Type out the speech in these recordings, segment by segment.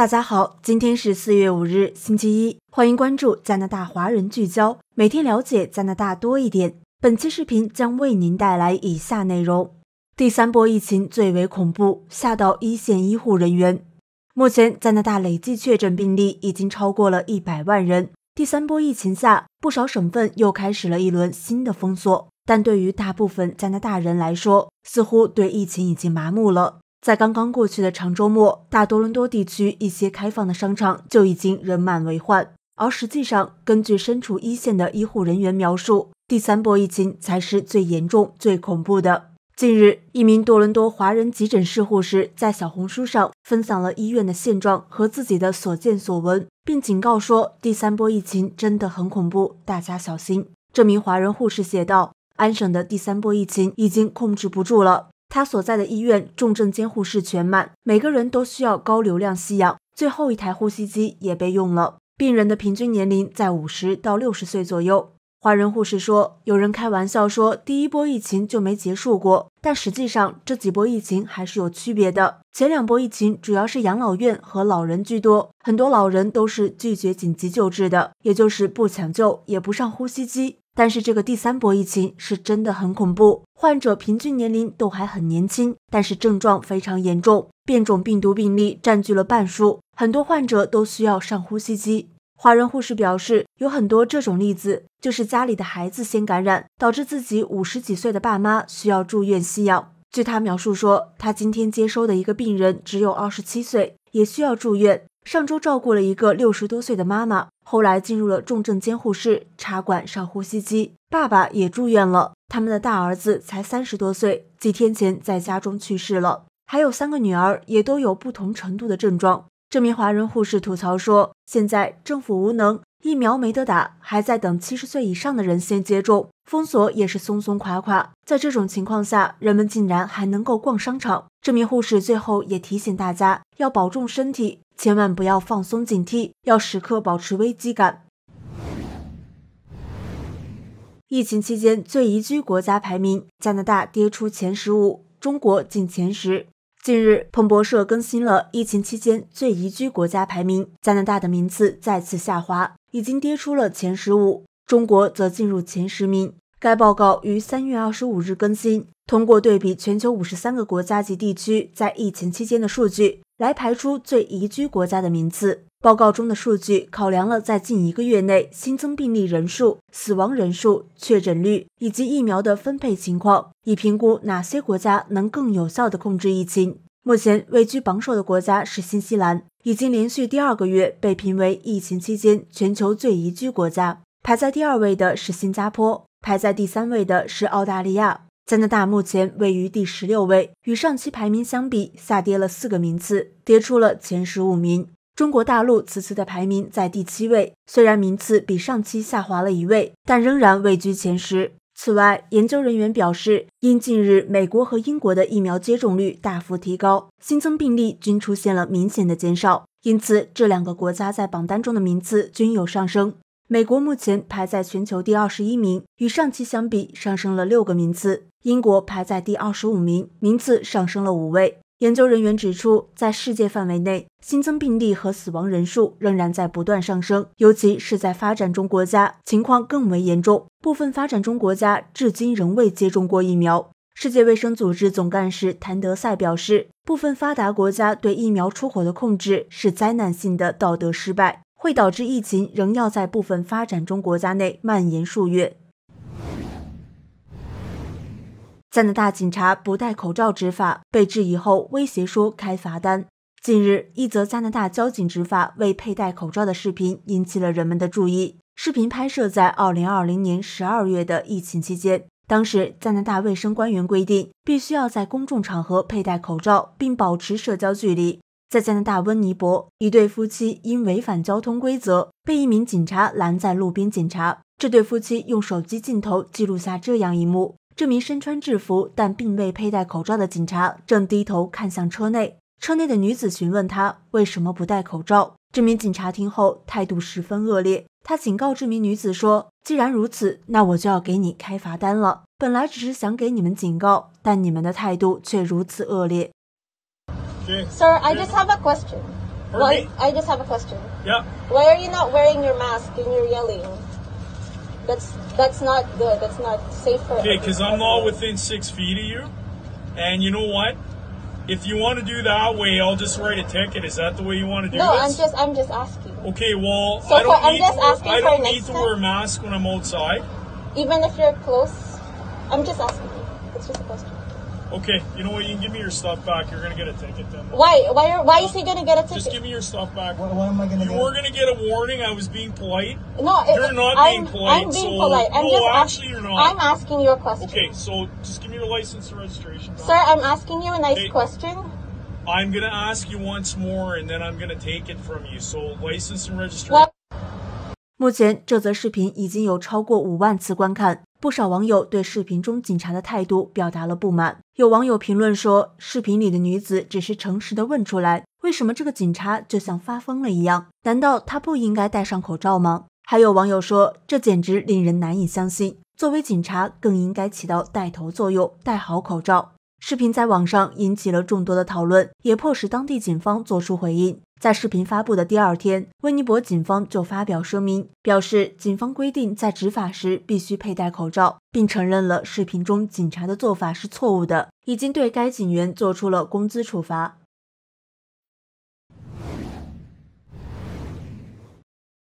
大家好，今天是四月五日，星期一，欢迎关注加拿大华人聚焦，每天了解加拿大多一点。本期视频将为您带来以下内容：第三波疫情最为恐怖，吓到一线医护人员。目前，加拿大累计确诊病例已经超过了一百万人。第三波疫情下，不少省份又开始了一轮新的封锁，但对于大部分加拿大人来说，似乎对疫情已经麻木了。在刚刚过去的长周末，大多伦多地区一些开放的商场就已经人满为患。而实际上，根据身处一线的医护人员描述，第三波疫情才是最严重、最恐怖的。近日，一名多伦多华人急诊室护士在小红书上分享了医院的现状和自己的所见所闻，并警告说：“第三波疫情真的很恐怖，大家小心。”这名华人护士写道：“安省的第三波疫情已经控制不住了。”他所在的医院重症监护室全满，每个人都需要高流量吸氧，最后一台呼吸机也被用了。病人的平均年龄在五十到六十岁左右。华人护士说：“有人开玩笑说，第一波疫情就没结束过，但实际上这几波疫情还是有区别的。前两波疫情主要是养老院和老人居多，很多老人都是拒绝紧急救治的，也就是不抢救也不上呼吸机。但是这个第三波疫情是真的很恐怖。”患者平均年龄都还很年轻，但是症状非常严重，变种病毒病例占据了半数，很多患者都需要上呼吸机。华人护士表示，有很多这种例子，就是家里的孩子先感染，导致自己五十几岁的爸妈需要住院吸氧。据他描述说，他今天接收的一个病人只有二十七岁，也需要住院。上周照顾了一个六十多岁的妈妈，后来进入了重症监护室，插管上呼吸机。爸爸也住院了，他们的大儿子才三十多岁，几天前在家中去世了。还有三个女儿也都有不同程度的症状。这名华人护士吐槽说：“现在政府无能，疫苗没得打，还在等七十岁以上的人先接种，封锁也是松松垮垮。在这种情况下，人们竟然还能够逛商场。”这名护士最后也提醒大家要保重身体，千万不要放松警惕，要时刻保持危机感。疫情期间最宜居国家排名，加拿大跌出前十五，中国进前十。近日，彭博社更新了疫情期间最宜居国家排名，加拿大的名次再次下滑，已经跌出了前十五，中国则进入前十名。该报告于三月二十五日更新，通过对比全球五十三个国家及地区在疫情期间的数据，来排出最宜居国家的名次。报告中的数据考量了在近一个月内新增病例人数、死亡人数、确诊率以及疫苗的分配情况，以评估哪些国家能更有效地控制疫情。目前位居榜首的国家是新西兰，已经连续第二个月被评为疫情期间全球最宜居国家。排在第二位的是新加坡，排在第三位的是澳大利亚。加拿大目前位于第十六位，与上期排名相比下跌了四个名次，跌出了前十五名。中国大陆此次的排名在第七位，虽然名次比上期下滑了一位，但仍然位居前十。此外，研究人员表示，因近日美国和英国的疫苗接种率大幅提高，新增病例均出现了明显的减少，因此这两个国家在榜单中的名次均有上升。美国目前排在全球第二十一名，与上期相比上升了六个名次；英国排在第二十五名，名次上升了五位。研究人员指出，在世界范围内，新增病例和死亡人数仍然在不断上升，尤其是在发展中国家，情况更为严重。部分发展中国家至今仍未接种过疫苗。世界卫生组织总干事谭德赛表示，部分发达国家对疫苗出口的控制是灾难性的道德失败，会导致疫情仍要在部分发展中国家内蔓延数月。加拿大警察不戴口罩执法被质疑后，威胁说开罚单。近日，一则加拿大交警执法未佩戴口罩的视频引起了人们的注意。视频拍摄在二零二零年十二月的疫情期间，当时加拿大卫生官员规定，必须要在公众场合佩戴口罩，并保持社交距离。在加拿大温尼伯，一对夫妻因违反交通规则被一名警察拦在路边检查，这对夫妻用手机镜头记录下这样一幕。这名身穿制服但并未佩戴口罩的警察正低头看向车内，车内的女子询问他为什么不戴口罩。这名警察听后态度十分恶劣，他警告这名女子说：“既然如此，那我就要给你开罚单了。本来只是想给你们警告，但你们的态度却如此恶劣。” Sir, I just have a question. Why I just have a question. Yeah. Why are you not wearing your mask a n you're yelling? That's that's not good. That's not safe for. Okay, because I'm not within six feet of you, and you know what? If you want to do that way, I'll just write a ticket. Is that the way you want to do no, this? No, I'm just I'm just asking. Okay, well, so I don't for, I'm just asking I don't need to wear a mask when I'm outside. Even if you're close, I'm just asking. You. It's just a question okay, you know what? You can give me your stuff back. You're gonna get a ticket then. Why? Why? Are, why is he gonna get a ticket? Just give me your stuff back. What, am I gonna? You get? were gonna get a warning. I was being polite. No, you're it, not I'm, being polite. I'm being so, polite. I'm no, just actually, you're not. I'm asking you a question. Okay, so just give me your license and registration. Back. Sir, I'm asking you a nice hey, question. I'm gonna ask you once more, and then I'm gonna take it from you. So license and registration. Well, 目前，这则视频已经有超过五万次观看，不少网友对视频中警察的态度表达了不满。有网友评论说：“视频里的女子只是诚实地问出来，为什么这个警察就像发疯了一样？难道他不应该戴上口罩吗？”还有网友说：“这简直令人难以相信，作为警察更应该起到带头作用，戴好口罩。”视频在网上引起了众多的讨论，也迫使当地警方做出回应。在视频发布的第二天，温尼伯警方就发表声明，表示警方规定在执法时必须佩戴口罩，并承认了视频中警察的做法是错误的，已经对该警员做出了工资处罚。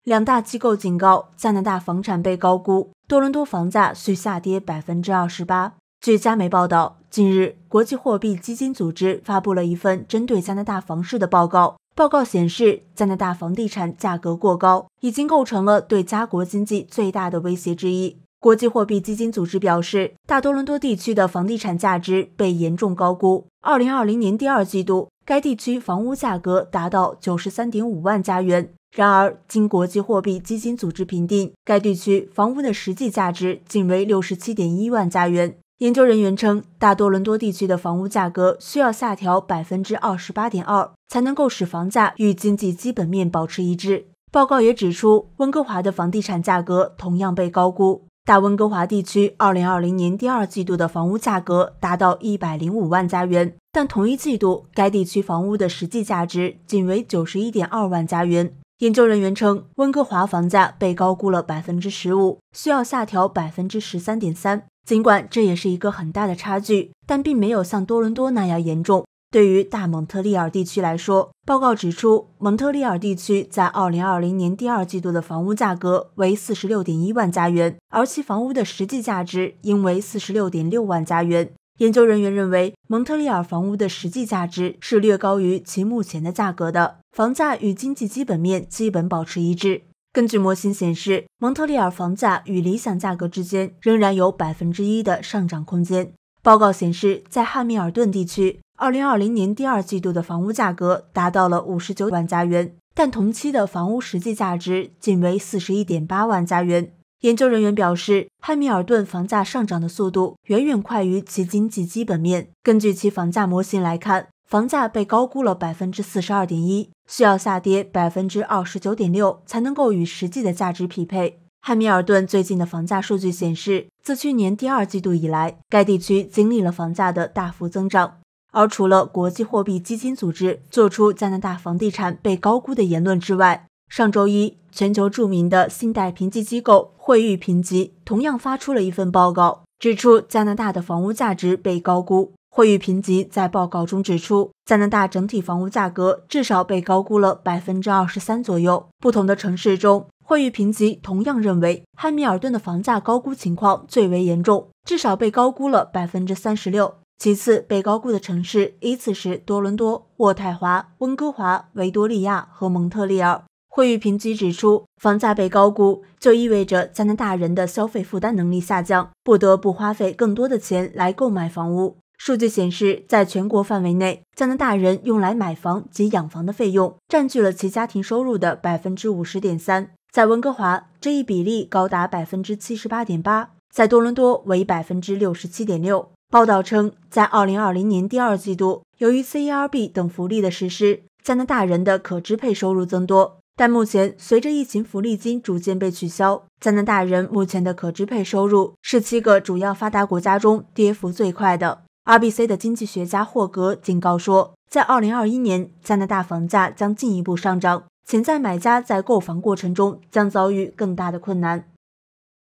两大机构警告加拿大房产被高估，多伦多房价需下跌百分之二十八。据加媒报道，近日国际货币基金组织发布了一份针对加拿大房市的报告。报告显示，加拿大房地产价格过高已经构成了对家国经济最大的威胁之一。国际货币基金组织表示，大多伦多地区的房地产价值被严重高估。二零二零年第二季度，该地区房屋价格达到九十三点五万加元，然而，经国际货币基金组织评定，该地区房屋的实际价值仅为六十七点一万加元。研究人员称，大多伦多地区的房屋价格需要下调百分之二十八点二。才能够使房价与经济基本面保持一致。报告也指出，温哥华的房地产价格同样被高估。大温哥华地区2020年第二季度的房屋价格达到105万加元，但同一季度该地区房屋的实际价值仅为91.2万加元。研究人员称，温哥华房价被高估了15%，需要下调13.3%。尽管这也是一个很大的差距，但并没有像多伦多那样严重。对于大蒙特利尔地区来说，报告指出，蒙特利尔地区在二零二零年第二季度的房屋价格为四十六点一万加元，而其房屋的实际价值应为四十六点六万加元。研究人员认为，蒙特利尔房屋的实际价值是略高于其目前的价格的，房价与经济基本面基本保持一致。根据模型显示，蒙特利尔房价与理想价格之间仍然有百分之一的上涨空间。报告显示，在汉密尔顿地区。二零二零年第二季度的房屋价格达到了五十九万加元，但同期的房屋实际价值仅为四十一点八万加元。研究人员表示，汉密尔顿房价上涨的速度远远快于其经济基本面。根据其房价模型来看，房价被高估了百分之四十二点一，需要下跌百分之二十九点六才能够与实际的价值匹配。汉密尔顿最近的房价数据显示，自去年第二季度以来，该地区经历了房价的大幅增长。而除了国际货币基金组织做出加拿大房地产被高估的言论之外，上周一，全球著名的信贷评级机构惠誉评级同样发出了一份报告，指出加拿大的房屋价值被高估。惠誉评级在报告中指出，加拿大整体房屋价格至少被高估了百分之二十三左右。不同的城市中，惠誉评级同样认为，汉密尔顿的房价高估情况最为严重，至少被高估了百分之三十六。其次，被高估的城市依次是多伦多、渥太华、温哥华、维多利亚和蒙特利尔。惠誉评级指出，房价被高估就意味着加拿大人的消费负担能力下降，不得不花费更多的钱来购买房屋。数据显示，在全国范围内，加拿大人用来买房及养房的费用占据了其家庭收入的百分之五十点三，在温哥华这一比例高达百分之七十八点八，在多伦多为百分之六十七点六。报道称，在2020年第二季度，由于 CERB 等福利的实施，加拿大人的可支配收入增多。但目前，随着疫情福利金逐渐被取消，加拿大人目前的可支配收入是七个主要发达国家中跌幅最快的。RBC 的经济学家霍格警告说，在2021年，加拿大房价将进一步上涨，潜在买家在购房过程中将遭遇更大的困难。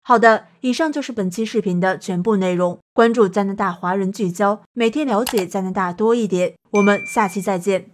好的，以上就是本期视频的全部内容。关注加拿大华人聚焦，每天了解加拿大多一点。我们下期再见。